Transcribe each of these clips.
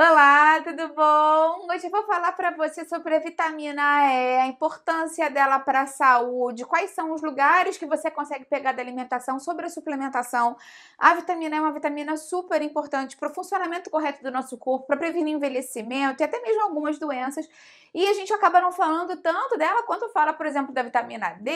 Olá! Olá, tudo bom? Hoje eu vou falar para você sobre a vitamina E, a importância dela para a saúde, quais são os lugares que você consegue pegar da alimentação, sobre a suplementação. A vitamina E é uma vitamina super importante para o funcionamento correto do nosso corpo, para prevenir envelhecimento e até mesmo algumas doenças. E a gente acaba não falando tanto dela quanto fala, por exemplo, da vitamina D,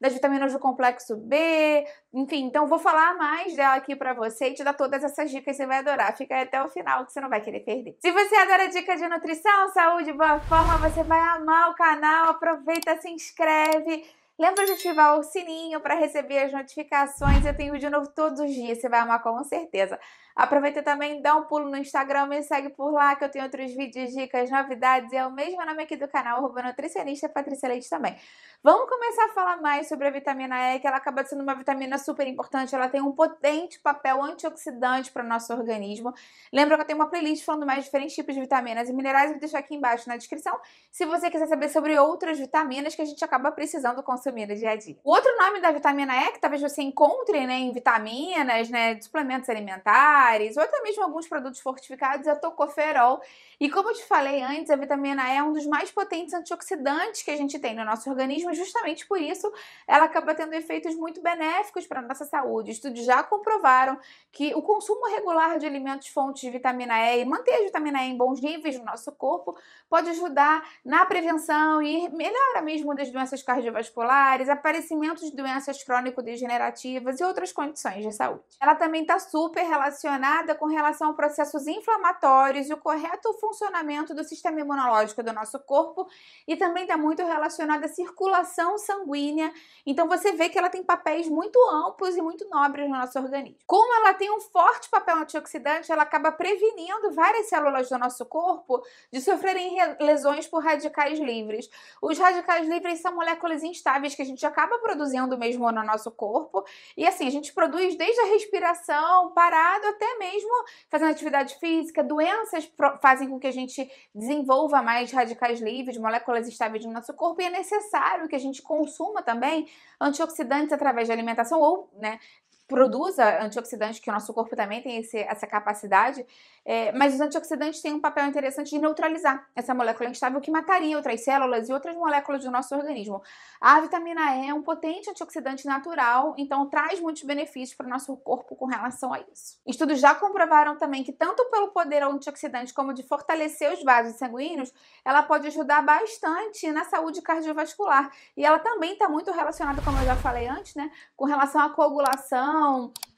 das vitaminas do complexo B, enfim. Então, vou falar mais dela aqui para você e te dar todas essas dicas, você vai adorar. Fica até o final que você não vai querer perder. Se você você é adora dicas de nutrição, saúde, boa forma, você vai amar o canal. Aproveita, se inscreve. Lembra de ativar o sininho para receber as notificações. Eu tenho vídeo novo todos os dias, você vai amar com certeza. Aproveita também, dá um pulo no Instagram, me segue por lá que eu tenho outros vídeos, dicas, novidades. É o mesmo nome aqui do canal, arroba nutricionista Patrícia Leite também. Vamos começar a falar mais sobre a vitamina E, que ela acaba sendo uma vitamina super importante. Ela tem um potente papel antioxidante para o nosso organismo. Lembra que eu tenho uma playlist falando mais diferentes tipos de vitaminas e minerais, vou deixar aqui embaixo na descrição. Se você quiser saber sobre outras vitaminas que a gente acaba precisando consumir no dia a dia. O outro nome da vitamina E, que talvez você encontre né, em vitaminas, né, suplementos alimentares, similares, ou até mesmo alguns produtos fortificados, é tocoferol. E como eu te falei antes, a vitamina E é um dos mais potentes antioxidantes que a gente tem no nosso organismo, justamente por isso ela acaba tendo efeitos muito benéficos para a nossa saúde. Estudos já comprovaram que o consumo regular de alimentos fontes de vitamina E e manter a vitamina E em bons níveis no nosso corpo pode ajudar na prevenção e melhora mesmo das doenças cardiovasculares, aparecimento de doenças crônico-degenerativas e outras condições de saúde. Ela também está super relacionada relacionada com relação a processos inflamatórios e o correto funcionamento do sistema imunológico do nosso corpo e também está muito relacionada à circulação sanguínea. Então você vê que ela tem papéis muito amplos e muito nobres no nosso organismo. Como ela tem um forte papel antioxidante, ela acaba prevenindo várias células do nosso corpo de sofrerem lesões por radicais livres. Os radicais livres são moléculas instáveis que a gente acaba produzindo mesmo no nosso corpo. E assim, a gente produz desde a respiração parado até mesmo fazendo atividade física, doenças fazem com que a gente desenvolva mais radicais livres, moléculas estáveis no nosso corpo, e é necessário que a gente consuma também antioxidantes através da alimentação ou, né, produza antioxidantes, que o nosso corpo também tem esse, essa capacidade, é, mas os antioxidantes têm um papel interessante de neutralizar essa molécula instável que mataria outras células e outras moléculas do nosso organismo. A vitamina E é um potente antioxidante natural, então traz muitos benefícios para o nosso corpo com relação a isso. Estudos já comprovaram também que, tanto pelo poder antioxidante como de fortalecer os vasos sanguíneos, ela pode ajudar bastante na saúde cardiovascular. E ela também está muito relacionada, como eu já falei antes, né, com relação à coagulação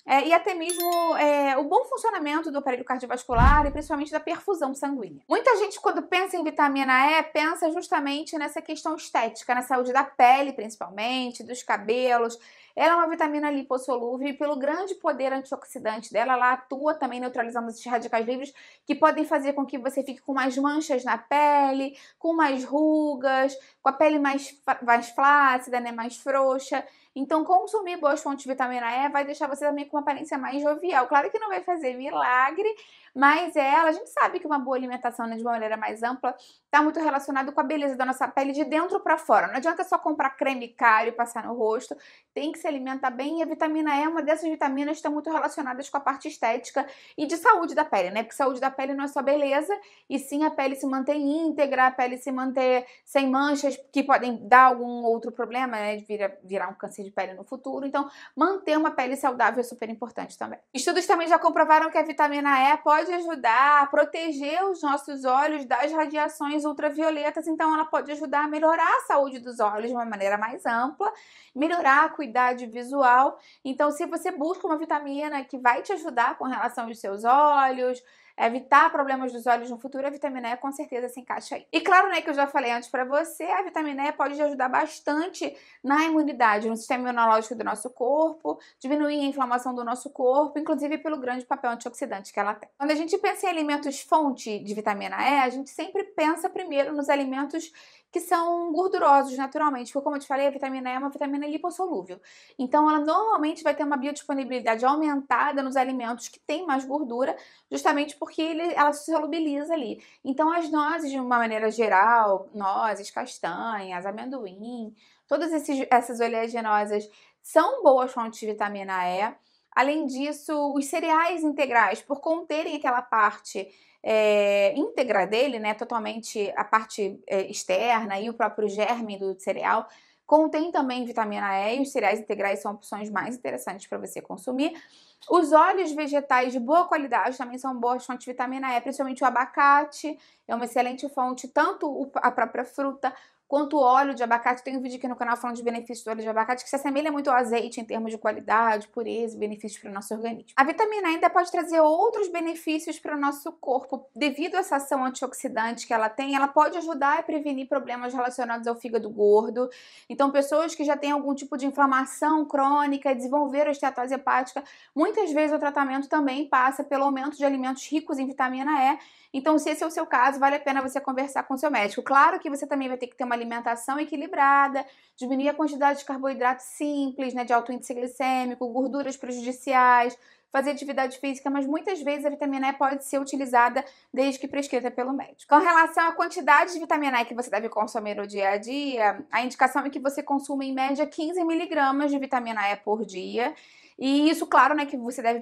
é, e até mesmo é, o bom funcionamento do aparelho cardiovascular e principalmente da perfusão sanguínea. Muita gente, quando pensa em vitamina E, pensa justamente nessa questão estética, na saúde da pele, principalmente, dos cabelos. Ela é uma vitamina lipossolúvel e pelo grande poder antioxidante dela, ela atua também neutralizando esses radicais livres que podem fazer com que você fique com mais manchas na pele, com mais rugas, com a pele mais, mais flácida, né, mais frouxa. Então, consumir boas fontes de vitamina E vai deixar você também com uma aparência mais jovial. Claro que não vai fazer milagre, mas ela, a gente sabe que uma boa alimentação né, de uma maneira mais ampla está muito relacionado com a beleza da nossa pele de dentro para fora. Não adianta só comprar creme caro e passar no rosto, tem que se alimentar bem e a vitamina E é uma dessas vitaminas que estão muito relacionadas com a parte estética e de saúde da pele, né? Porque saúde da pele não é só beleza, e sim a pele se manter íntegra, a pele se manter sem manchas que podem dar algum outro problema, né? De virar, virar um câncer de pele no futuro. Então, manter uma pele saudável é super importante também. Estudos também já comprovaram que a vitamina E pode pode ajudar a proteger os nossos olhos das radiações ultravioletas, então ela pode ajudar a melhorar a saúde dos olhos de uma maneira mais ampla, melhorar a cuidade visual. Então, se você busca uma vitamina que vai te ajudar com relação aos seus olhos, evitar problemas dos olhos no futuro, a vitamina E com certeza se encaixa aí. E claro, né, que eu já falei antes para você, a vitamina E pode ajudar bastante na imunidade, no sistema imunológico do nosso corpo, diminuir a inflamação do nosso corpo, inclusive pelo grande papel antioxidante que ela tem. Quando a gente pensa em alimentos fonte de vitamina E, a gente sempre pensa primeiro nos alimentos que são gordurosos naturalmente, porque como eu te falei, a vitamina E é uma vitamina lipossolúvel. Então ela normalmente vai ter uma biodisponibilidade aumentada nos alimentos que têm mais gordura, justamente porque porque ele, ela se solubiliza ali. Então, as nozes, de uma maneira geral, nozes, castanhas, amendoim, todas esses, essas oleaginosas são boas fontes de vitamina E. Além disso, os cereais integrais, por conterem aquela parte é, íntegra dele, né, totalmente a parte é, externa e o próprio germe do cereal, Contém também vitamina E e os cereais integrais são opções mais interessantes para você consumir. Os óleos vegetais de boa qualidade também são boas fontes de vitamina E, principalmente o abacate, é uma excelente fonte, tanto a própria fruta quanto óleo de abacate. Tem um vídeo aqui no canal falando de benefícios do óleo de abacate, que se assemelha muito ao azeite em termos de qualidade, pureza benefícios para o nosso organismo. A vitamina ainda pode trazer outros benefícios para o nosso corpo. Devido a essa ação antioxidante que ela tem, ela pode ajudar a prevenir problemas relacionados ao fígado gordo. Então, pessoas que já têm algum tipo de inflamação crônica, desenvolveram esteatose hepática, muitas vezes o tratamento também passa pelo aumento de alimentos ricos em vitamina E. Então, se esse é o seu caso, vale a pena você conversar com o seu médico. Claro que você também vai ter que ter uma alimentação equilibrada, diminuir a quantidade de carboidratos simples, né, de alto índice glicêmico, gorduras prejudiciais, fazer atividade física, mas muitas vezes a vitamina E pode ser utilizada desde que prescrita pelo médico. Com relação à quantidade de vitamina E que você deve consumir no dia a dia, a indicação é que você consuma em média 15 miligramas de vitamina E por dia. E isso, claro, né, que você deve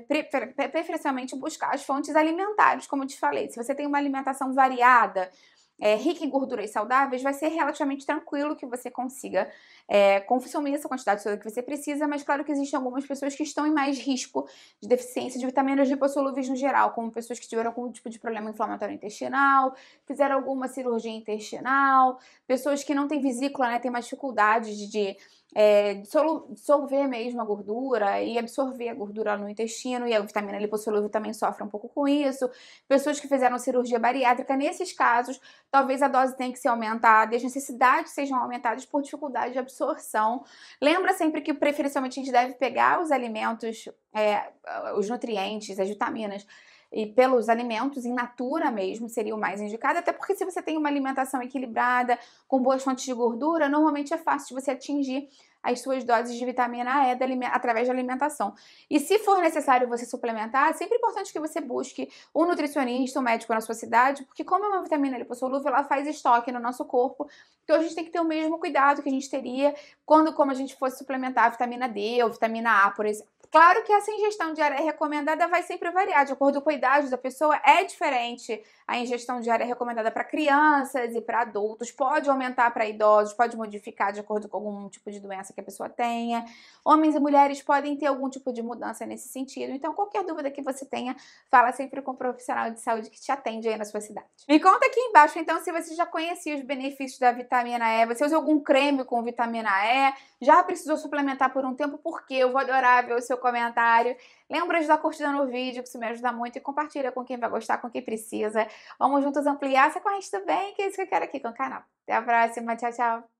preferencialmente buscar as fontes alimentares, como eu te falei. Se você tem uma alimentação variada, é, rica em gorduras saudáveis, vai ser relativamente tranquilo que você consiga é, consumir essa quantidade toda que você precisa, mas claro que existem algumas pessoas que estão em mais risco de deficiência de vitaminas lipossolúveis no geral, como pessoas que tiveram algum tipo de problema inflamatório intestinal, fizeram alguma cirurgia intestinal, pessoas que não têm vesícula, né, têm mais dificuldade de é, dissolver mesmo a gordura e absorver a gordura no intestino, e a vitamina lipossolúvel também sofre um pouco com isso. Pessoas que fizeram cirurgia bariátrica, nesses casos, talvez a dose tenha que ser aumentada e as necessidades sejam aumentadas por dificuldade de absorção. Lembra sempre que, preferencialmente, a gente deve pegar os alimentos, é, os nutrientes, as vitaminas e pelos alimentos, em natura mesmo, seria o mais indicado, até porque se você tem uma alimentação equilibrada, com boas fontes de gordura, normalmente é fácil de você atingir as suas doses de vitamina E através da alimentação. E se for necessário você suplementar, é sempre importante que você busque um nutricionista, um médico na sua cidade, porque como é uma vitamina lipossolúvel, ela faz estoque no nosso corpo, então a gente tem que ter o mesmo cuidado que a gente teria quando como a gente fosse suplementar a vitamina D ou vitamina A, por exemplo. Claro que essa ingestão diária recomendada vai sempre variar, de acordo com a idade da pessoa, é diferente. A ingestão diária é recomendada para crianças e para adultos, pode aumentar para idosos, pode modificar de acordo com algum tipo de doença que a pessoa tenha. Homens e mulheres podem ter algum tipo de mudança nesse sentido. Então, qualquer dúvida que você tenha, fala sempre com o profissional de saúde que te atende aí na sua cidade. Me conta aqui embaixo, então, se você já conhecia os benefícios da vitamina E, você usa algum creme com vitamina E, já precisou suplementar por um tempo, por quê? Eu vou adorar ver o seu comentário. Lembra de dar curtida no vídeo, que isso me ajuda muito, e compartilha com quem vai gostar, com quem precisa. Vamos juntos ampliar essa corrente também, que é isso que eu quero aqui com o canal. Até a próxima, tchau, tchau!